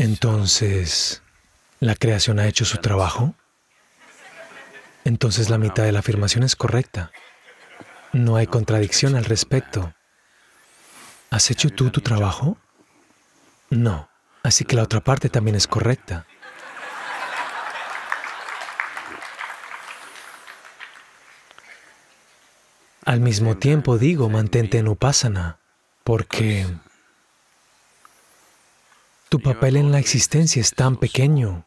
Entonces, ¿la creación ha hecho su trabajo? Entonces la mitad de la afirmación es correcta. No hay contradicción al respecto. ¿Has hecho tú tu trabajo? No. Así que la otra parte también es correcta. Al mismo tiempo digo, mantente en upasana, porque tu papel en la existencia es tan pequeño.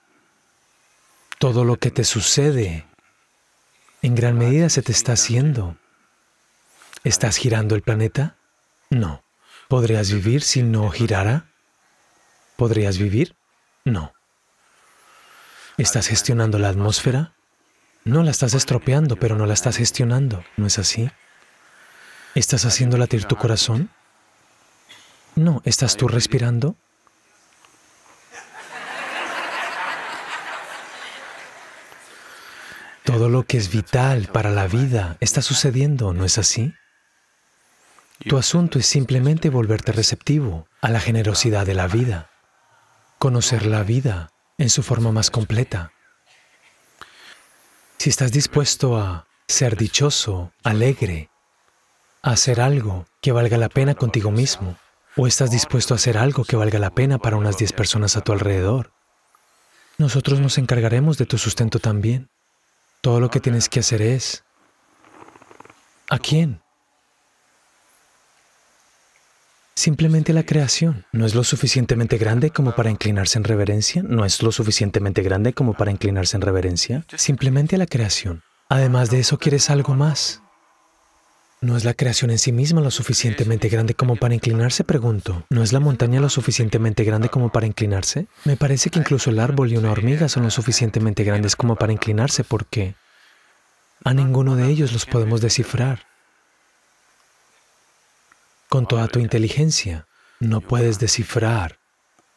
Todo lo que te sucede, en gran medida se te está haciendo. ¿Estás girando el planeta? No. ¿Podrías vivir si no girara? ¿Podrías vivir? No. ¿Estás gestionando la atmósfera? No la estás estropeando, pero no la estás gestionando, ¿no es así? ¿Estás haciendo latir tu corazón? No, ¿estás tú respirando? Todo lo que es vital para la vida está sucediendo, ¿no es así? Tu asunto es simplemente volverte receptivo a la generosidad de la vida, conocer la vida en su forma más completa. Si estás dispuesto a ser dichoso, alegre, a hacer algo que valga la pena contigo mismo, o estás dispuesto a hacer algo que valga la pena para unas 10 personas a tu alrededor, nosotros nos encargaremos de tu sustento también. Todo lo que tienes que hacer es... ¿A quién? Simplemente la creación. No es lo suficientemente grande como para inclinarse en reverencia. No es lo suficientemente grande como para inclinarse en reverencia. Simplemente la creación. Además de eso, quieres algo más. ¿No es la creación en sí misma lo suficientemente grande como para inclinarse? Pregunto. ¿No es la montaña lo suficientemente grande como para inclinarse? Me parece que incluso el árbol y una hormiga son lo suficientemente grandes como para inclinarse porque a ninguno de ellos los podemos descifrar. Con toda tu inteligencia, no puedes descifrar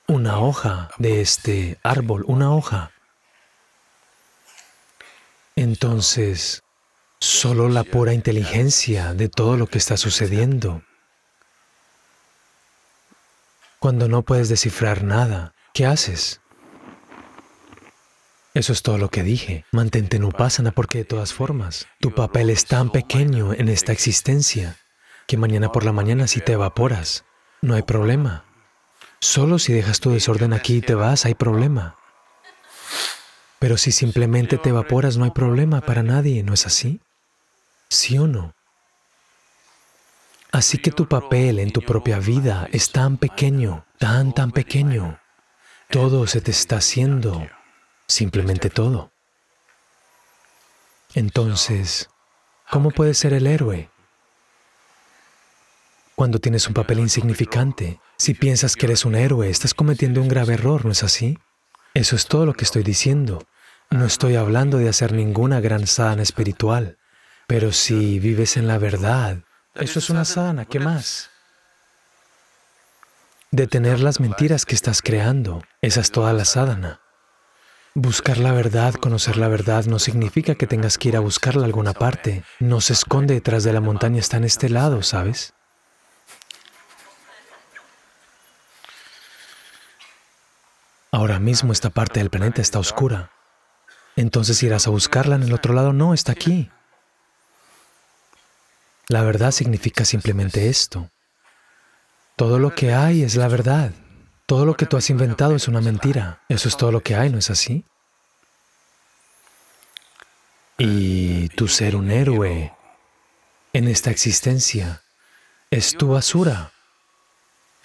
una hoja de este árbol, una hoja. Entonces, solo la pura inteligencia de todo lo que está sucediendo. Cuando no puedes descifrar nada, ¿qué haces? Eso es todo lo que dije. Mantente no nada porque de todas formas, tu papel es tan pequeño en esta existencia que mañana por la mañana si te evaporas, no hay problema. Solo si dejas tu desorden aquí y te vas, hay problema. Pero si simplemente te evaporas, no hay problema para nadie, ¿no es así? Así que tu papel en tu propia vida es tan pequeño, tan, tan pequeño. Todo se te está haciendo, simplemente todo. Entonces, ¿cómo puedes ser el héroe? Cuando tienes un papel insignificante, si piensas que eres un héroe, estás cometiendo un grave error, ¿no es así? Eso es todo lo que estoy diciendo. No estoy hablando de hacer ninguna gran sana espiritual. Pero si vives en la verdad, eso es una sana, ¿qué más? Detener las mentiras que estás creando, esa es toda la sadhana. Buscar la verdad, conocer la verdad, no significa que tengas que ir a buscarla a alguna parte. No se esconde detrás de la montaña, está en este lado, ¿sabes? Ahora mismo esta parte del planeta está oscura. Entonces irás a buscarla en el otro lado, no, está aquí. La verdad significa simplemente esto. Todo lo que hay es la verdad. Todo lo que tú has inventado es una mentira. Eso es todo lo que hay, ¿no es así? Y tu ser un héroe en esta existencia es tu basura.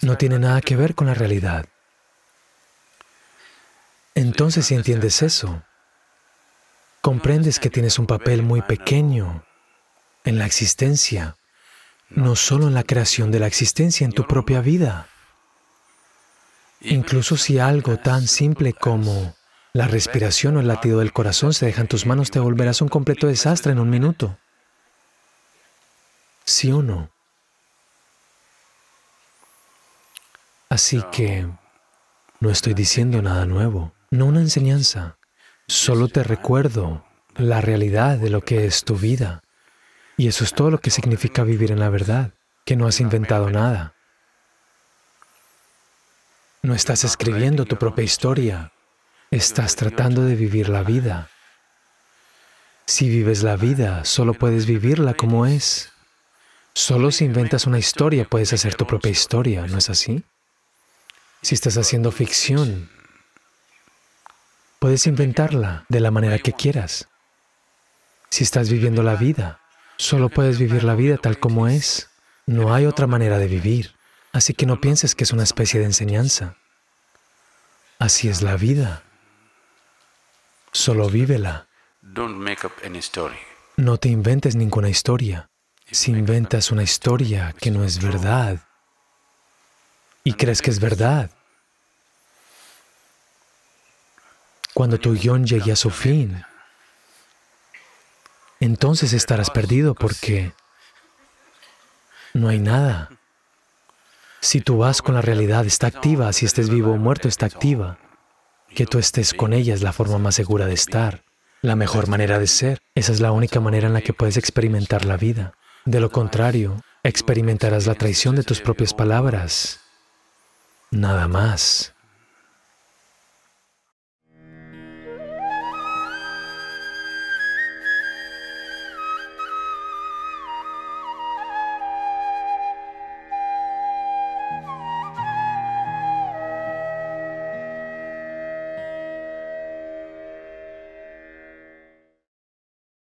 No tiene nada que ver con la realidad. Entonces, si entiendes eso, comprendes que tienes un papel muy pequeño en la existencia, no solo en la creación de la existencia, en tu propia vida. Incluso si algo tan simple como la respiración o el latido del corazón se deja en tus manos, te volverás un completo desastre en un minuto. ¿Sí o no? Así que no estoy diciendo nada nuevo, no una enseñanza. Solo te recuerdo la realidad de lo que es tu vida. Y eso es todo lo que significa vivir en la verdad, que no has inventado nada. No estás escribiendo tu propia historia, estás tratando de vivir la vida. Si vives la vida, solo puedes vivirla como es. Solo si inventas una historia puedes hacer tu propia historia, ¿no es así? Si estás haciendo ficción, puedes inventarla de la manera que quieras. Si estás viviendo la vida, Solo puedes vivir la vida tal como es. No hay otra manera de vivir. Así que no pienses que es una especie de enseñanza. Así es la vida. Solo vívela. No te inventes ninguna historia. Si inventas una historia que no es verdad y crees que es verdad, cuando tu guión llegue a su fin, entonces estarás perdido porque no hay nada. Si tú vas con la realidad, está activa. Si estés vivo o muerto, está activa. Que tú estés con ella es la forma más segura de estar, la mejor manera de ser. Esa es la única manera en la que puedes experimentar la vida. De lo contrario, experimentarás la traición de tus propias palabras. Nada más.